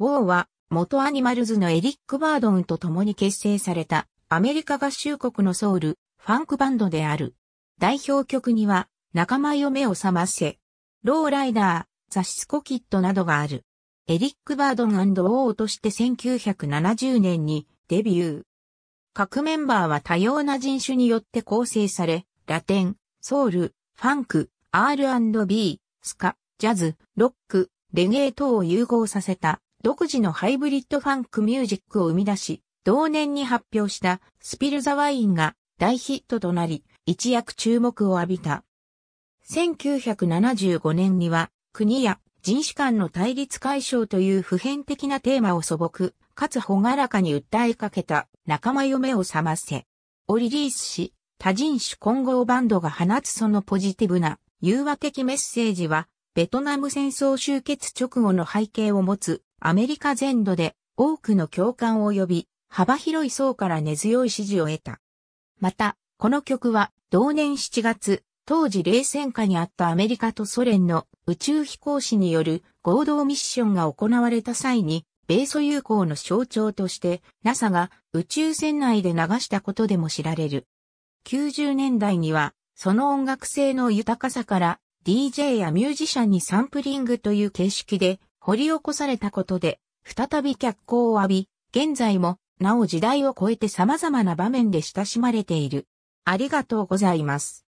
ウォーは元アニマルズのエリック・バードンと共に結成されたアメリカ合衆国のソウル、ファンクバンドである。代表曲には仲間よ目を覚ませ、ローライダー、ザ・シスコキッドなどがある。エリック・バードンウォーとして1970年にデビュー。各メンバーは多様な人種によって構成され、ラテン、ソウル、ファンク、R&B、スカ、ジャズ、ロック、レゲエ等を融合させた独自のハイブリッドファンクミュージックを生み出し、同年に発表したスピルザワインが大ヒットとなり、一躍注目を浴びた。1975年には、国や人種間の対立解消という普遍的なテーマを素朴、かつほがらかに訴えかけた仲間嫁を覚ませ。をリリースし、多人種混合バンドが放つそのポジティブな融和的メッセージは、ベトナム戦争終結直後の背景を持つアメリカ全土で多くの共感を呼び、幅広い層から根強い支持を得た。また、この曲は同年7月、当時冷戦下にあったアメリカとソ連の宇宙飛行士による合同ミッションが行われた際に、米ソ友好の象徴として NASA が宇宙船内で流したことでも知られる。90年代には、その音楽性の豊かさから DJ やミュージシャンにサンプリングという形式で掘り起こされたことで、再び脚光を浴び、現在も、なお時代を超えて様々な場面で親しまれている。ありがとうございます。